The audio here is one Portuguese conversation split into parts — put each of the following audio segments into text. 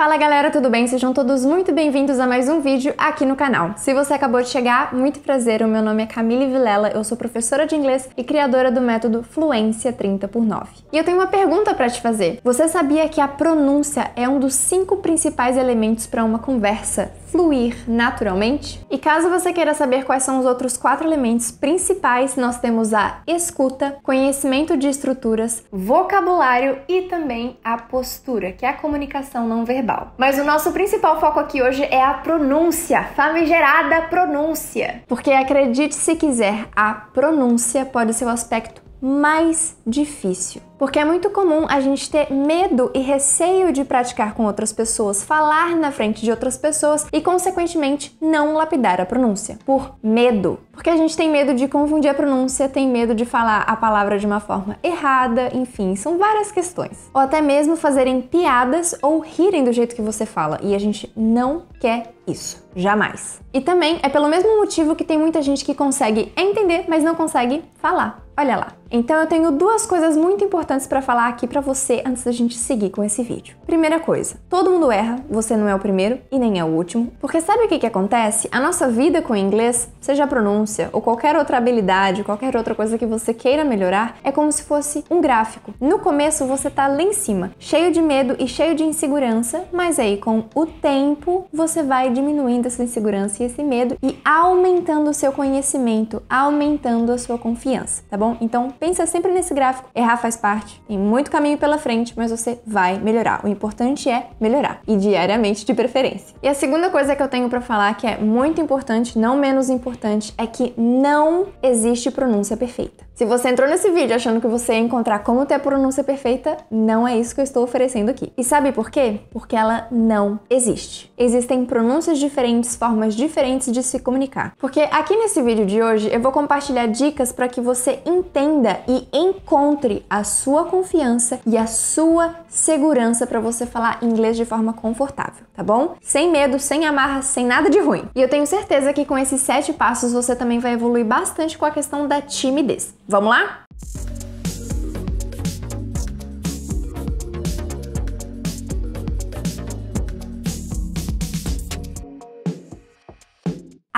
Fala galera, tudo bem? Sejam todos muito bem-vindos a mais um vídeo aqui no canal. Se você acabou de chegar, muito prazer, o meu nome é Camille Vilela, eu sou professora de inglês e criadora do método Fluência 30 por 9. E eu tenho uma pergunta para te fazer. Você sabia que a pronúncia é um dos cinco principais elementos para uma conversa? fluir naturalmente? E caso você queira saber quais são os outros quatro elementos principais, nós temos a escuta, conhecimento de estruturas, vocabulário e também a postura, que é a comunicação não verbal. Mas o nosso principal foco aqui hoje é a pronúncia, famigerada pronúncia. Porque acredite se quiser, a pronúncia pode ser o aspecto mais difícil. Porque é muito comum a gente ter medo e receio de praticar com outras pessoas, falar na frente de outras pessoas e, consequentemente, não lapidar a pronúncia. Por medo. Porque a gente tem medo de confundir a pronúncia, tem medo de falar a palavra de uma forma errada, enfim, são várias questões. Ou até mesmo fazerem piadas ou rirem do jeito que você fala, e a gente não quer isso. Jamais. E também é pelo mesmo motivo que tem muita gente que consegue entender, mas não consegue falar. Olha lá. Então eu tenho duas coisas muito importantes importantes para falar aqui para você antes da gente seguir com esse vídeo. Primeira coisa, todo mundo erra, você não é o primeiro e nem é o último, porque sabe o que, que acontece? A nossa vida com o inglês, seja a pronúncia ou qualquer outra habilidade, qualquer outra coisa que você queira melhorar, é como se fosse um gráfico. No começo você tá lá em cima, cheio de medo e cheio de insegurança, mas aí com o tempo você vai diminuindo essa insegurança e esse medo e aumentando o seu conhecimento, aumentando a sua confiança, tá bom? Então pensa sempre nesse gráfico, errar faz parte parte. Tem muito caminho pela frente, mas você vai melhorar. O importante é melhorar e diariamente de preferência. E a segunda coisa que eu tenho para falar que é muito importante, não menos importante, é que não existe pronúncia perfeita. Se você entrou nesse vídeo achando que você ia encontrar como ter a pronúncia perfeita, não é isso que eu estou oferecendo aqui. E sabe por quê? Porque ela não existe existem pronúncias diferentes, formas diferentes de se comunicar. Porque aqui nesse vídeo de hoje eu vou compartilhar dicas para que você entenda e encontre a sua confiança e a sua segurança para você falar inglês de forma confortável, tá bom? Sem medo, sem amarra, sem nada de ruim. E eu tenho certeza que com esses sete passos você também vai evoluir bastante com a questão da timidez. Vamos lá?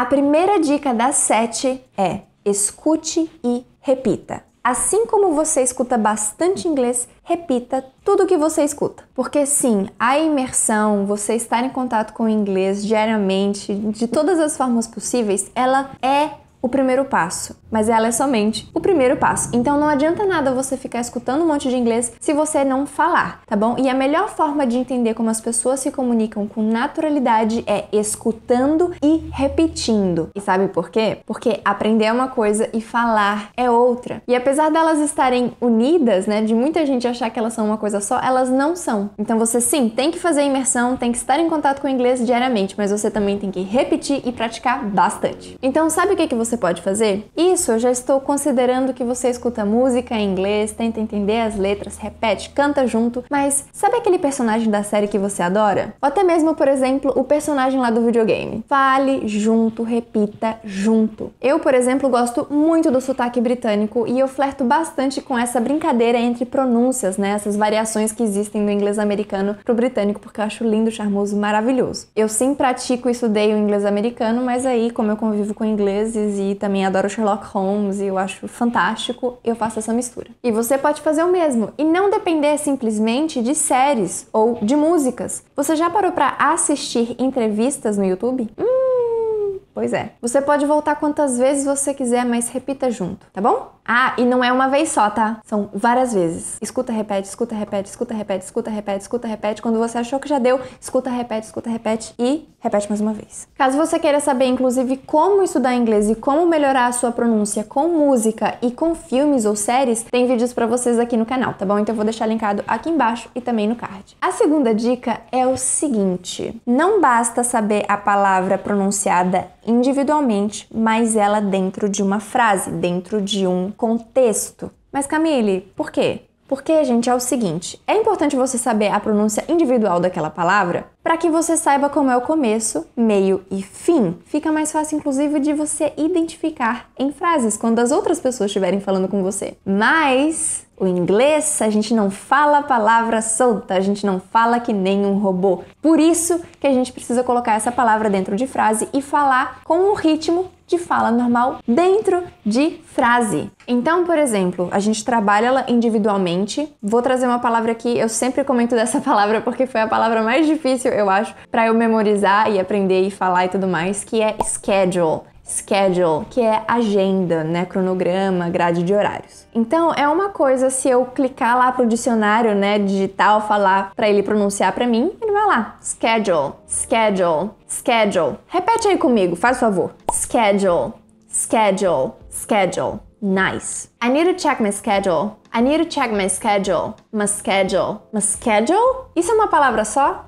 A primeira dica das sete é escute e repita. Assim como você escuta bastante inglês, repita tudo o que você escuta. Porque sim, a imersão, você estar em contato com o inglês diariamente, de todas as formas possíveis, ela é o primeiro passo, mas ela é somente o primeiro passo. Então não adianta nada você ficar escutando um monte de inglês se você não falar, tá bom? E a melhor forma de entender como as pessoas se comunicam com naturalidade é escutando e repetindo. E sabe por quê? Porque aprender é uma coisa e falar é outra. E apesar delas estarem unidas, né, de muita gente achar que elas são uma coisa só, elas não são. Então você sim tem que fazer imersão, tem que estar em contato com o inglês diariamente, mas você também tem que repetir e praticar bastante. Então sabe o que que você você pode fazer? Isso eu já estou considerando que você escuta música em inglês, tenta entender as letras, repete, canta junto, mas sabe aquele personagem da série que você adora? Ou até mesmo, por exemplo, o personagem lá do videogame. Fale junto, repita junto. Eu, por exemplo, gosto muito do sotaque britânico e eu flerto bastante com essa brincadeira entre pronúncias, né? Essas variações que existem do inglês americano pro britânico, porque eu acho lindo, charmoso, maravilhoso. Eu sim pratico e estudei o inglês americano, mas aí, como eu convivo com ingleses e também adoro Sherlock Holmes e eu acho fantástico, eu faço essa mistura. E você pode fazer o mesmo e não depender simplesmente de séries ou de músicas. Você já parou para assistir entrevistas no YouTube? Hum, pois é. Você pode voltar quantas vezes você quiser, mas repita junto, tá bom? Ah, e não é uma vez só, tá? São várias vezes. Escuta, repete, escuta, repete, escuta, repete, escuta, repete, escuta, repete. Quando você achou que já deu, escuta, repete, escuta, repete e repete mais uma vez. Caso você queira saber, inclusive, como estudar inglês e como melhorar a sua pronúncia com música e com filmes ou séries, tem vídeos para vocês aqui no canal, tá bom? Então eu vou deixar linkado aqui embaixo e também no card. A segunda dica é o seguinte: não basta saber a palavra pronunciada individualmente, mas ela dentro de uma frase, dentro de um contexto. Mas Camille, por quê? Porque, gente, é o seguinte: é importante você saber a pronúncia individual daquela palavra para que você saiba como é o começo, meio e fim. Fica mais fácil, inclusive, de você identificar em frases quando as outras pessoas estiverem falando com você. Mas o inglês, a gente não fala palavra solta, a gente não fala que nem um robô. Por isso que a gente precisa colocar essa palavra dentro de frase e falar com um ritmo de fala normal dentro de frase. Então, por exemplo, a gente trabalha ela individualmente. Vou trazer uma palavra aqui, eu sempre comento dessa palavra porque foi a palavra mais difícil, eu acho, para eu memorizar e aprender e falar e tudo mais, que é schedule schedule, que é agenda, né, cronograma, grade de horários. Então, é uma coisa se eu clicar lá pro dicionário, né, digital, falar para ele pronunciar para mim, ele vai lá, schedule, schedule, schedule. Repete aí comigo, faz favor. Schedule, schedule, schedule. Nice. I need to check my schedule. I need to check my schedule. My schedule. My schedule? Isso é uma palavra só?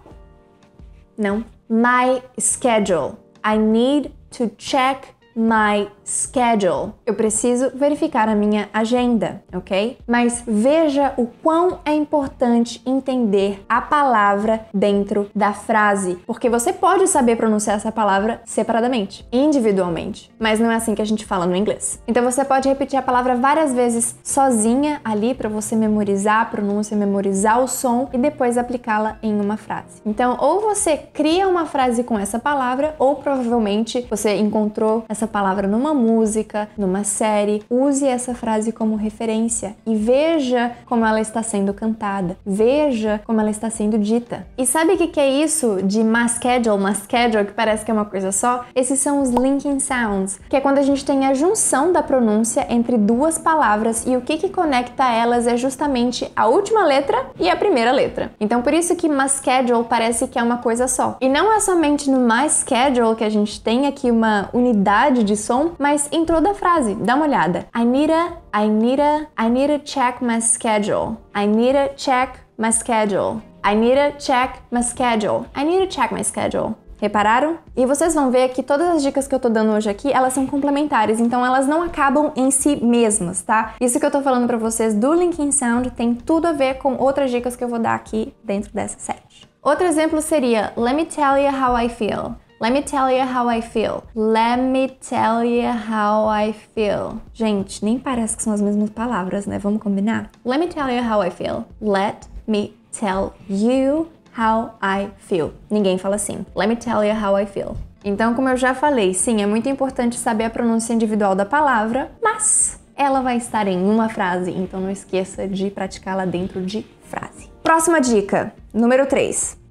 Não. My schedule. I need to check my schedule. Eu preciso verificar a minha agenda, ok? Mas veja o quão é importante entender a palavra dentro da frase, porque você pode saber pronunciar essa palavra separadamente, individualmente, mas não é assim que a gente fala no inglês. Então você pode repetir a palavra várias vezes sozinha ali para você memorizar a pronúncia, memorizar o som e depois aplicá-la em uma frase. Então, ou você cria uma frase com essa palavra, ou provavelmente você encontrou essa palavra numa numa música, numa série. Use essa frase como referência e veja como ela está sendo cantada, veja como ela está sendo dita. E sabe o que, que é isso de mass schedule, mass schedule, que parece que é uma coisa só? Esses são os linking sounds, que é quando a gente tem a junção da pronúncia entre duas palavras e o que, que conecta elas é justamente a última letra e a primeira letra. Então por isso que mass schedule parece que é uma coisa só. E não é somente no mass schedule que a gente tem aqui uma unidade de som, mas entrou da frase, dá uma olhada. I need a, I need a, I need to check my schedule. I need to check my schedule. I need to check my schedule. I need to check my schedule. Repararam? E vocês vão ver que todas as dicas que eu tô dando hoje aqui, elas são complementares, então elas não acabam em si mesmas, tá? Isso que eu tô falando para vocês do Linkin Sound tem tudo a ver com outras dicas que eu vou dar aqui dentro dessa série. Outro exemplo seria Let me tell you how I feel. Let me tell you how I feel. Let me tell you how I feel. Gente, nem parece que são as mesmas palavras, né? Vamos combinar? Let me tell you how I feel. Let me tell you how I feel. Ninguém fala assim. Let me tell you how I feel. Então, como eu já falei, sim, é muito importante saber a pronúncia individual da palavra, mas ela vai estar em uma frase, então não esqueça de praticá-la dentro de frase. Próxima dica, número 3.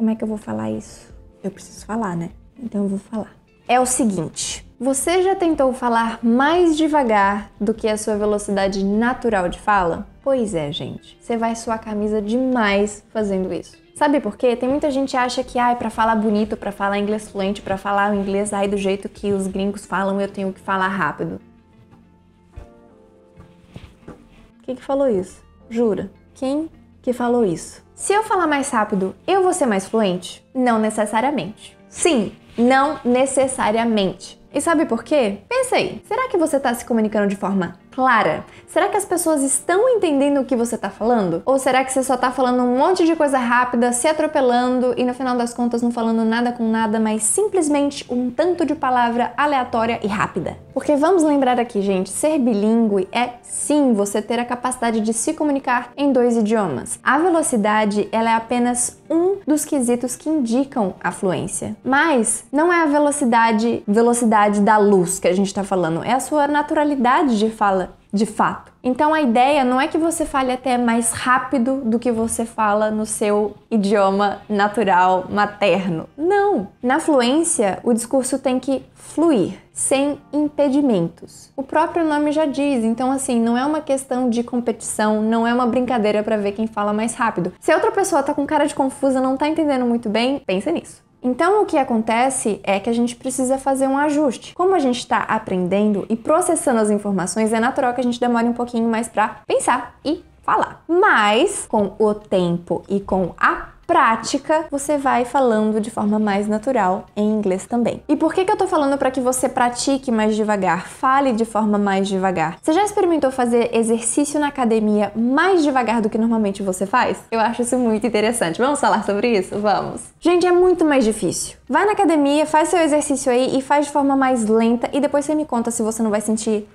Como é que eu vou falar isso? Eu preciso falar, né? Então eu vou falar. É o seguinte: você já tentou falar mais devagar do que a sua velocidade natural de fala? Pois é, gente. Você vai suar a camisa demais fazendo isso. Sabe por quê? Tem muita gente que acha que ai, ah, é para falar bonito, para falar inglês fluente, para falar o inglês aí do jeito que os gringos falam, eu tenho que falar rápido. Quem que falou isso? Jura? Quem que falou isso. Se eu falar mais rápido, eu vou ser mais fluente? Não necessariamente. Sim, não necessariamente. E sabe por quê? Pensa aí, será que você está se comunicando de forma clara. Será que as pessoas estão entendendo o que você está falando? Ou será que você só está falando um monte de coisa rápida, se atropelando e no final das contas não falando nada com nada, mas simplesmente um tanto de palavra aleatória e rápida? Porque vamos lembrar aqui, gente, ser bilíngue é sim você ter a capacidade de se comunicar em dois idiomas. A velocidade, ela é apenas um dos quesitos que indicam a fluência. Mas não é a velocidade, velocidade da luz que a gente está falando, é a sua naturalidade de fala de fato. Então a ideia não é que você fale até mais rápido do que você fala no seu idioma natural materno. Não! Na fluência, o discurso tem que fluir, sem impedimentos. O próprio nome já diz, então assim, não é uma questão de competição, não é uma brincadeira para ver quem fala mais rápido. Se a outra pessoa tá com cara de confusa, não tá entendendo muito bem, pensa nisso. Então, o que acontece é que a gente precisa fazer um ajuste. Como a gente está aprendendo e processando as informações, é natural que a gente demore um pouquinho mais para pensar e falar. Mas com o tempo e com a prática, você vai falando de forma mais natural em inglês também. E por que, que eu tô falando para que você pratique mais devagar, fale de forma mais devagar? Você já experimentou fazer exercício na academia mais devagar do que normalmente você faz? Eu acho isso muito interessante. Vamos falar sobre isso? Vamos! Gente, é muito mais difícil. Vai na academia, faz seu exercício aí e faz de forma mais lenta e depois você me conta se você não vai sentir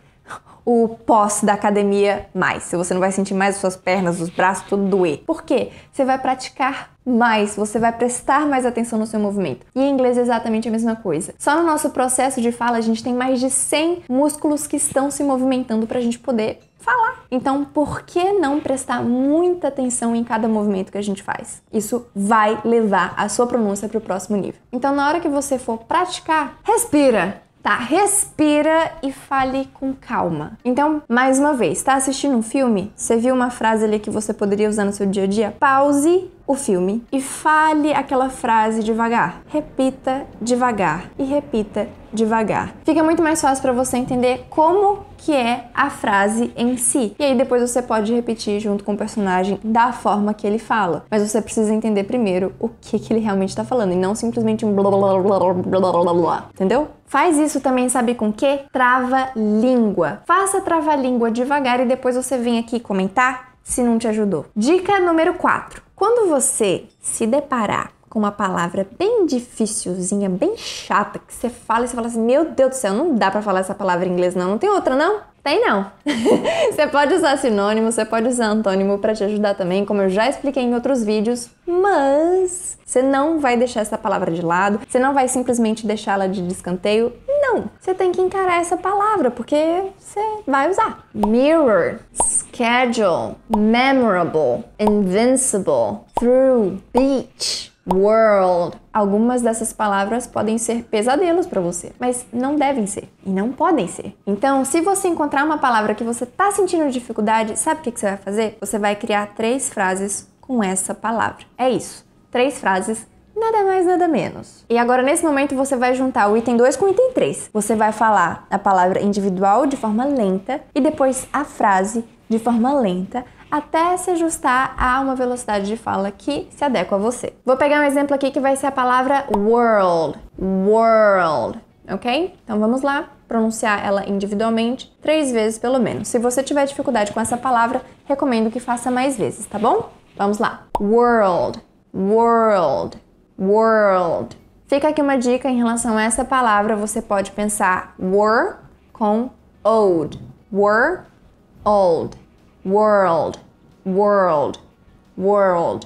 o pós da academia mais. Se você não vai sentir mais as suas pernas, os braços, tudo doer. Por quê? Você vai praticar mais, você vai prestar mais atenção no seu movimento. E em inglês é exatamente a mesma coisa. Só no nosso processo de fala, a gente tem mais de 100 músculos que estão se movimentando para a gente poder falar. Então, por que não prestar muita atenção em cada movimento que a gente faz? Isso vai levar a sua pronúncia para o próximo nível. Então, na hora que você for praticar, respira. Tá, respira e fale com calma. Então, mais uma vez, tá assistindo um filme? Você viu uma frase ali que você poderia usar no seu dia a dia? Pause o filme e fale aquela frase devagar. Repita devagar e repita devagar. Fica muito mais fácil para você entender como que é a frase em si. E aí depois você pode repetir junto com o personagem da forma que ele fala. Mas você precisa entender primeiro o que, que ele realmente está falando e não simplesmente um blá blá blá blá blá blá blá, entendeu? Faz isso também, sabe com que? Trava-língua. Faça trava-língua devagar e depois você vem aqui comentar se não te ajudou. Dica número 4. Quando você se deparar com uma palavra bem dificilzinha, bem chata, que você fala e você fala assim: Meu Deus do céu, não dá para falar essa palavra em inglês, não. Não tem outra, não? Tem não. você pode usar sinônimo, você pode usar antônimo para te ajudar também, como eu já expliquei em outros vídeos, mas você não vai deixar essa palavra de lado, você não vai simplesmente deixá-la de descanteio. Não, você tem que encarar essa palavra porque você vai usar. Mirror, schedule, memorable, invincible, through, beach, world. Algumas dessas palavras podem ser pesadelos para você, mas não devem ser e não podem ser. Então, se você encontrar uma palavra que você está sentindo dificuldade, sabe o que, você vai fazer? Você vai criar três frases com essa palavra. É isso. Três frases Nada mais, nada menos. E agora, nesse momento, você vai juntar o item 2 com o item 3. Você vai falar a palavra individual de forma lenta e depois a frase de forma lenta até se ajustar a uma velocidade de fala que se adequa a você. Vou pegar um exemplo aqui que vai ser a palavra world. World, ok? Então vamos lá pronunciar ela individualmente, três vezes pelo menos. Se você tiver dificuldade com essa palavra, recomendo que faça mais vezes, tá bom? Vamos lá. World, world, world. Fica aqui uma dica em relação a essa palavra, você pode pensar were com old, were, old, world world, world,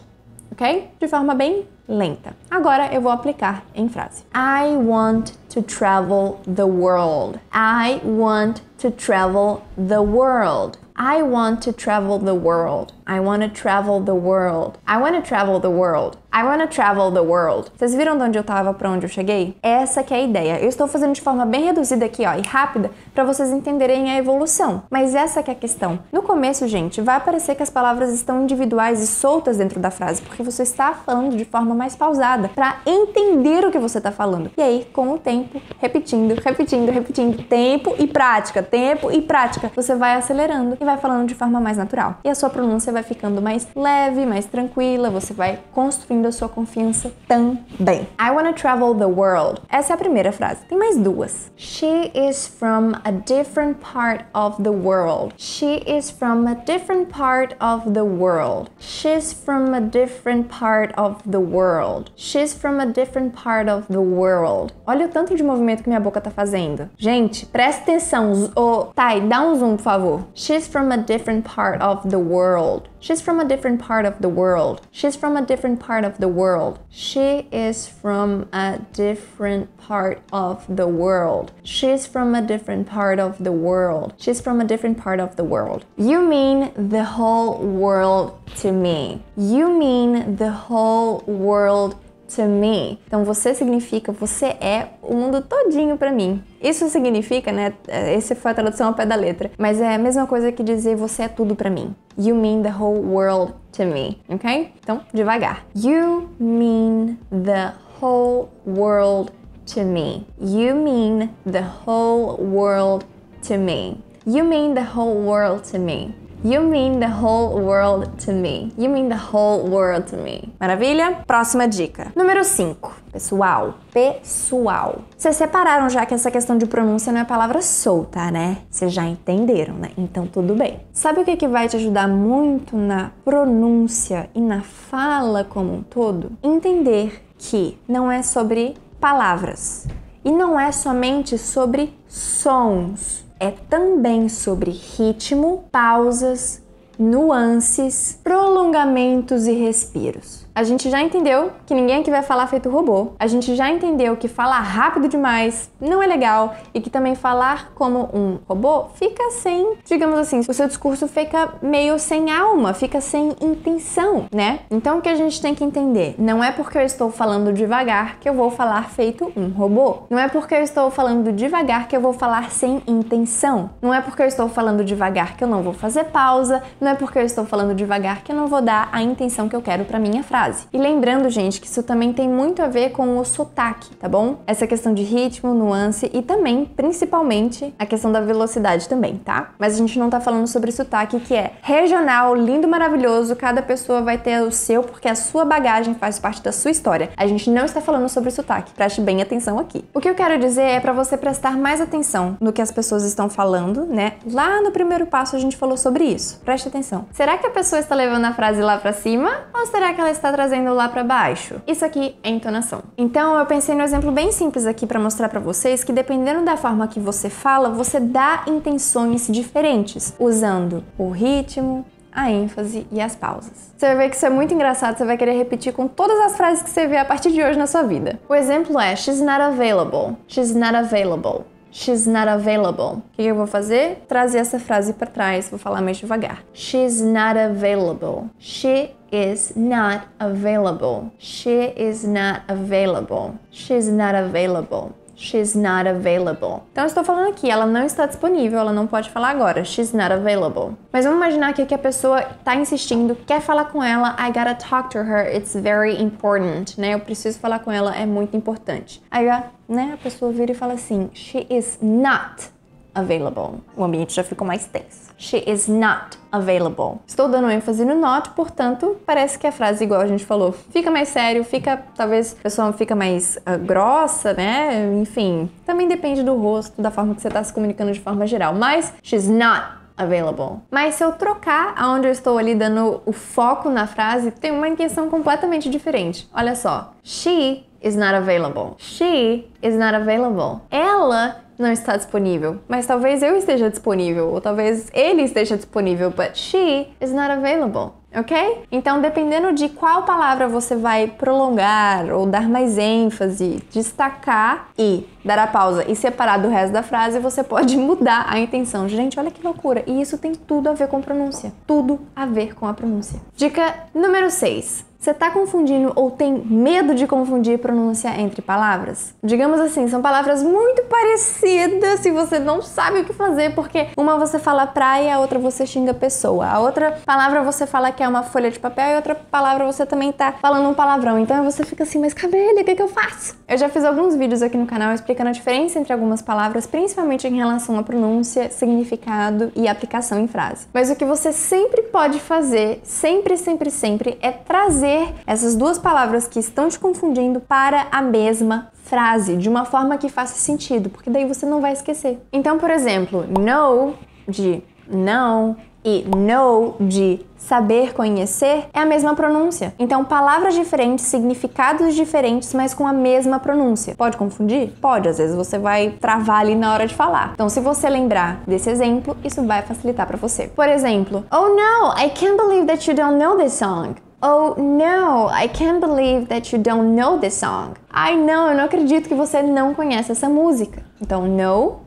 ok? De forma bem lenta. Agora eu vou aplicar em frase. I want to travel the world. I want to travel the world. I want to travel the world. I want to travel the world. I want to travel the world. I want to travel the world. Vocês viram de onde eu tava para onde eu cheguei? Essa que é a ideia. Eu estou fazendo de forma bem reduzida aqui, ó, e rápida, para vocês entenderem a evolução. Mas essa que é a questão. No começo, gente, vai parecer que as palavras estão individuais e soltas dentro da frase, porque você está falando de forma mais pausada para entender o que você está falando. E aí, com o tempo, repetindo, repetindo, repetindo, tempo e prática, tempo e prática, você vai acelerando e vai falando de forma mais natural. E a sua pronúncia vai vai ficando mais leve, mais tranquila, você vai construindo a sua confiança também. I wanna travel the world. Essa é a primeira frase. Tem mais duas. She is from a different part of the world. She is from a different part of the world. She's from a different part of the world. She's from a different part of the world. Olha o tanto de movimento que minha boca tá fazendo. Gente, presta atenção. Oh, Thay, dá um zoom, por favor. She's from a different part of the world. She's from a different part of the world. She's from a different part of the world. She is from a different part of the world. She's from a different part of the world. She's from a different part of the world. You mean the whole world to me. You mean the whole world to me. Então você significa você é o mundo todinho para mim. Isso significa, né? Essa foi a tradução ao pé da letra, mas é a mesma coisa que dizer você é tudo para mim. You mean the whole world to me, ok? Então, devagar. You mean the whole world to me. You mean the whole world to me. You mean the whole world to me. You mean the whole world to me. You mean the whole world to me. Maravilha? Próxima dica. Número 5. Pessoal. Pessoal. Vocês separaram já que essa questão de pronúncia não é palavra solta, né? Vocês já entenderam, né? Então tudo bem. Sabe o que, que vai te ajudar muito na pronúncia e na fala como um todo? Entender que não é sobre palavras e não é somente sobre sons é também sobre ritmo, pausas nuances, prolongamentos e respiros. A gente já entendeu que ninguém aqui vai falar feito robô. A gente já entendeu que falar rápido demais não é legal e que também falar como um robô fica sem, digamos assim, o seu discurso fica meio sem alma, fica sem intenção, né? Então o que a gente tem que entender? Não é porque eu estou falando devagar que eu vou falar feito um robô. Não é porque eu estou falando devagar que eu vou falar sem intenção. Não é porque eu estou falando devagar que eu não vou fazer pausa. Não não é porque eu estou falando devagar que eu não vou dar a intenção que eu quero para minha frase. E lembrando, gente, que isso também tem muito a ver com o sotaque, tá bom? Essa questão de ritmo, nuance e também, principalmente, a questão da velocidade também, tá? Mas a gente não tá falando sobre sotaque que é regional, lindo, maravilhoso, cada pessoa vai ter o seu porque a sua bagagem faz parte da sua história. A gente não está falando sobre sotaque. Preste bem atenção aqui. O que eu quero dizer é para você prestar mais atenção no que as pessoas estão falando, né? Lá no primeiro passo a gente falou sobre isso. Preste atenção atenção. Será que a pessoa está levando a frase lá para cima ou será que ela está trazendo lá para baixo? Isso aqui é entonação. Então eu pensei no exemplo bem simples aqui para mostrar para vocês que dependendo da forma que você fala, você dá intenções diferentes, usando o ritmo, a ênfase e as pausas. Você vai ver que isso é muito engraçado, você vai querer repetir com todas as frases que você vê a partir de hoje na sua vida. O exemplo é She's not available. She's not available. She's not available. O que eu vou fazer? Trazer essa frase para trás, vou falar mais devagar. She's not available. She is not available. She is not available. She's not available. She's not available. Então eu estou falando aqui, ela não está disponível, ela não pode falar agora. She's not available. Mas vamos imaginar aqui que a pessoa está insistindo, quer falar com ela. I gotta talk to her. It's very important, né? Eu preciso falar com ela, é muito importante. Aí, né, a pessoa vira e fala assim: She is not available. O ambiente já ficou mais tenso. She is not available. Estou dando ênfase no not, portanto, parece que a frase, igual a gente falou, fica mais sério, fica, talvez, a pessoa fica mais uh, grossa, né? Enfim, também depende do rosto, da forma que você está se comunicando de forma geral. Mas, she's not available. Mas se eu trocar aonde eu estou ali dando o foco na frase, tem uma intenção completamente diferente. Olha só. She is not available. She is not available. Ela não está disponível. Mas talvez eu esteja disponível, ou talvez ele esteja disponível, but she is not available. Ok? Então, dependendo de qual palavra você vai prolongar ou dar mais ênfase, destacar e dar a pausa e separar do resto da frase, você pode mudar a intenção. Gente, olha que loucura! E isso tem tudo a ver com pronúncia. Tudo a ver com a pronúncia. Dica número 6. Você está confundindo ou tem medo de confundir pronúncia entre palavras? Digamos assim, são palavras muito parecidas e você não sabe o que fazer porque uma você fala praia, a outra você xinga a pessoa. A outra palavra você fala que é uma folha de papel e outra palavra você também tá falando um palavrão. Então você fica assim, mas cabelo, o que, é que eu faço? Eu já fiz alguns vídeos aqui no canal explicando a diferença entre algumas palavras, principalmente em relação à pronúncia, significado e aplicação em frase. Mas o que você sempre pode fazer, sempre, sempre, sempre, é trazer trazer essas duas palavras que estão te confundindo para a mesma frase, de uma forma que faça sentido, porque daí você não vai esquecer. Então, por exemplo, no de não e know de saber conhecer é a mesma pronúncia. Então, palavras diferentes, significados diferentes, mas com a mesma pronúncia. Pode confundir? Pode, às vezes você vai travar ali na hora de falar. Então, se você lembrar desse exemplo, isso vai facilitar para você. Por exemplo, Oh no, I can't believe that you don't know this song. Oh no, I can't believe that you don't know this song. Ai não, eu não acredito que você não conhece essa música. Então no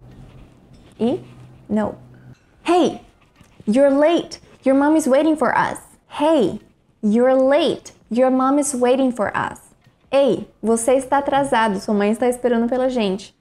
e no. Hey, you're late. Your mom is waiting for us. Hey, you're late. Your mom is waiting for us. Ei, você está atrasado, sua mãe está esperando pela gente.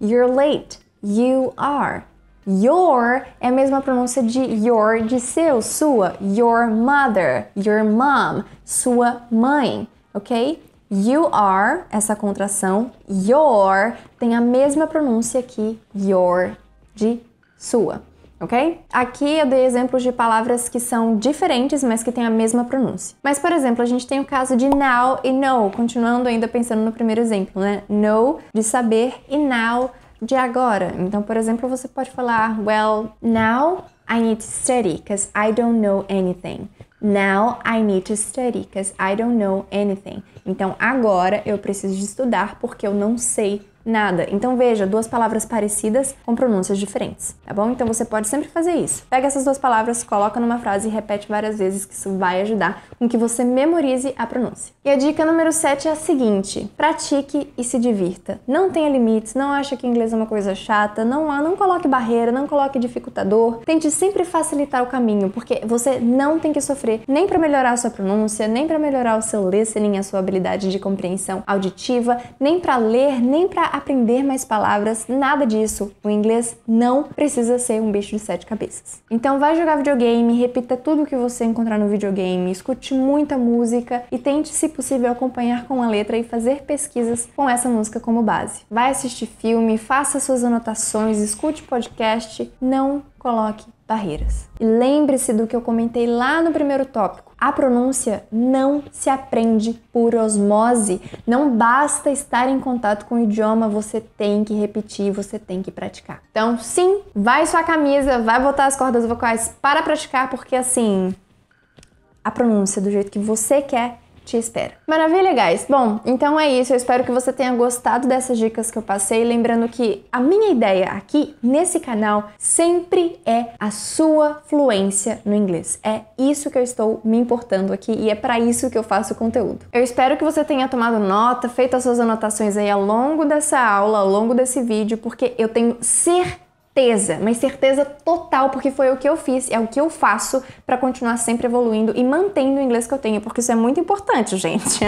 You're late. You are. Your é a mesma pronúncia de your, de seu, sua. Your mother, your mom, sua mãe, ok? You are, essa contração, your, tem a mesma pronúncia que your, de sua, ok? Aqui eu dei exemplos de palavras que são diferentes, mas que têm a mesma pronúncia. Mas, por exemplo, a gente tem o caso de now e no, continuando ainda pensando no primeiro exemplo, né? Know, de saber, e now, de agora. Então, por exemplo, você pode falar, well, now I need to study because I don't know anything. Now I need to study because I don't know anything. Então, agora eu preciso estudar porque eu não sei nada. Então veja, duas palavras parecidas com pronúncias diferentes, tá bom? Então você pode sempre fazer isso. Pega essas duas palavras, coloca numa frase e repete várias vezes, que isso vai ajudar com que você memorize a pronúncia. E a dica número 7 é a seguinte: pratique e se divirta. Não tenha limites, não acha que inglês é uma coisa chata, não há, não coloque barreira, não coloque dificultador. Tente sempre facilitar o caminho, porque você não tem que sofrer nem para melhorar a sua pronúncia, nem para melhorar o seu listening, a sua habilidade de compreensão auditiva, nem para ler, nem para aprender mais palavras, nada disso. O inglês não precisa ser um bicho de sete cabeças. Então vai jogar videogame, repita tudo o que você encontrar no videogame, escute muita música e tente, se possível, acompanhar com a letra e fazer pesquisas com essa música como base. Vai assistir filme, faça suas anotações, escute podcast, não coloque barreiras. E lembre-se do que eu comentei lá no primeiro tópico. A pronúncia não se aprende por osmose. Não basta estar em contato com o idioma, você tem que repetir, você tem que praticar. Então, sim, vai sua camisa, vai botar as cordas vocais para praticar, porque assim, a pronúncia do jeito que você quer te espera. Maravilha, guys! Bom, então é isso. Eu espero que você tenha gostado dessas dicas que eu passei. Lembrando que a minha ideia aqui nesse canal sempre é a sua fluência no inglês. É isso que eu estou me importando aqui e é para isso que eu faço o conteúdo. Eu espero que você tenha tomado nota, feito as suas anotações aí ao longo dessa aula, ao longo desse vídeo, porque eu tenho certeza certeza, mas certeza total, porque foi o que eu fiz, é o que eu faço para continuar sempre evoluindo e mantendo o inglês que eu tenho, porque isso é muito importante, gente.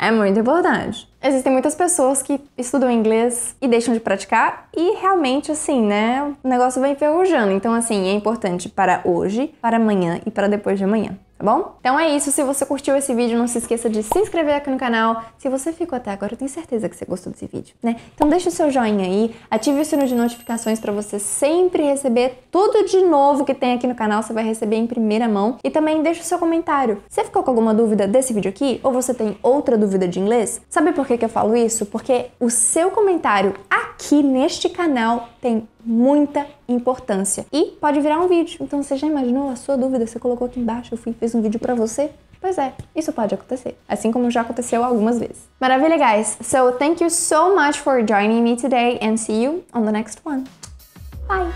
é muito importante. Existem muitas pessoas que estudam inglês e deixam de praticar e realmente assim, né, o negócio vai enferrujando. Então assim, é importante para hoje, para amanhã e para depois de amanhã tá bom? Então é isso, se você curtiu esse vídeo, não se esqueça de se inscrever aqui no canal. Se você ficou até agora, eu tenho certeza que você gostou desse vídeo, né? Então deixa o seu joinha aí, ative o sino de notificações para você sempre receber tudo de novo que tem aqui no canal, você vai receber em primeira mão. E também deixa o seu comentário. Você ficou com alguma dúvida desse vídeo aqui? Ou você tem outra dúvida de inglês? Sabe por que, que eu falo isso? Porque o seu comentário aqui neste canal tem muita importância. E pode virar um vídeo. Então você já imaginou a sua dúvida? Você colocou aqui embaixo, eu fui, fiz um vídeo para você. Pois é, isso pode acontecer, assim como já aconteceu algumas vezes. Maravilha, guys! So, thank you so much for joining me today and see you on the next one. Bye!